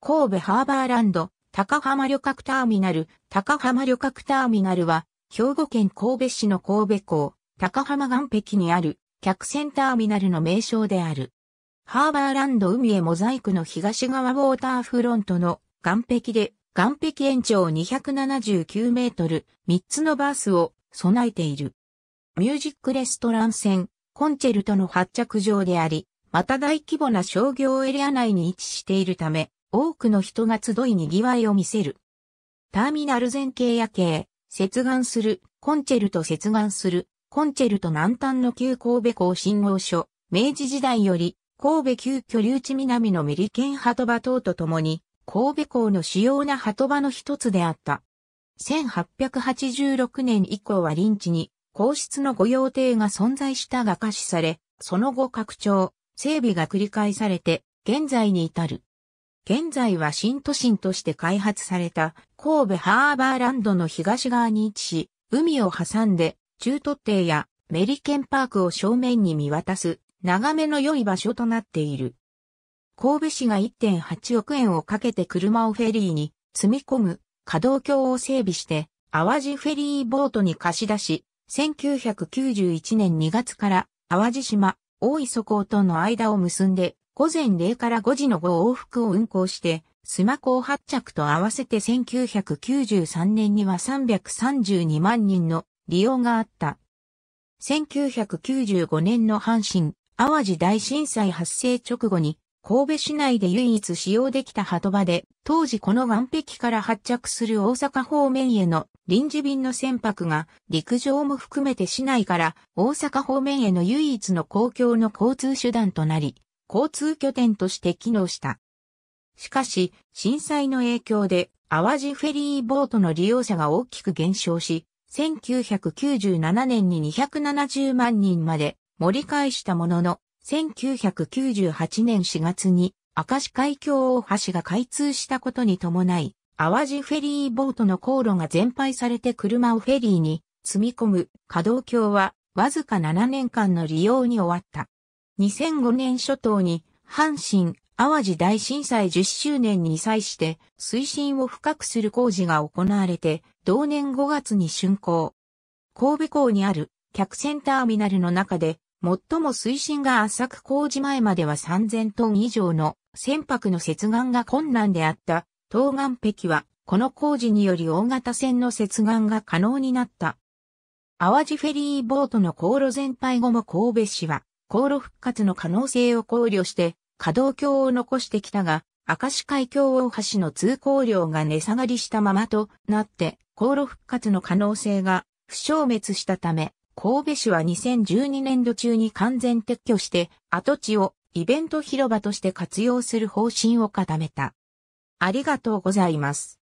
神戸ハーバーランド、高浜旅客ターミナル、高浜旅客ターミナルは、兵庫県神戸市の神戸港、高浜岸壁にある、客船ターミナルの名称である。ハーバーランド海へモザイクの東側ウォーターフロントの岸壁で、岸壁延長279メートル、3つのバースを備えている。ミュージックレストラン船、コンチェルトの発着場であり、また大規模な商業エリア内に位置しているため、多くの人が集い賑わいを見せる。ターミナル前景夜景、接岸する、コンチェルト接岸する、コンチェルト南端の旧神戸港信号所、明治時代より、神戸旧居留地南のメリケン鳩場等とともに、神戸港の主要な鳩場の一つであった。1886年以降は臨地に、皇室の御用邸が存在したが可視され、その後拡張、整備が繰り返されて、現在に至る。現在は新都心として開発された神戸ハーバーランドの東側に位置し、海を挟んで中途邸やメリケンパークを正面に見渡す眺めの良い場所となっている。神戸市が1.8億円をかけて車をフェリーに積み込む稼働橋を整備して淡路フェリーボートに貸し出し、1991年2月から淡路島、大磯港との間を結んで午前0から5時の5往復を運行して、スマホを発着と合わせて1993年には332万人の利用があった。1995年の阪神、淡路大震災発生直後に、神戸市内で唯一使用できた鳩場で、当時この岸壁から発着する大阪方面への臨時便の船舶が、陸上も含めて市内から大阪方面への唯一の公共の交通手段となり、交通拠点として機能した。しかし、震災の影響で、淡路フェリーボートの利用者が大きく減少し、1997年に270万人まで盛り返したものの、1998年4月に明石海峡大橋が開通したことに伴い、淡路フェリーボートの航路が全廃されて車をフェリーに積み込む稼働橋はわずか7年間の利用に終わった。2005年初頭に阪神淡路大震災10周年に際して水深を深くする工事が行われて同年5月に竣工。神戸港にある客船ターミナルの中で最も水深が浅く工事前までは3000トン以上の船舶の接岸が困難であった東岸壁はこの工事により大型船の接岸が可能になった。淡路フェリーボートの航路全廃後も神戸市は航路復活の可能性を考慮して、稼働橋を残してきたが、明石海峡大橋の通行量が値下がりしたままとなって、航路復活の可能性が不消滅したため、神戸市は2012年度中に完全撤去して、跡地をイベント広場として活用する方針を固めた。ありがとうございます。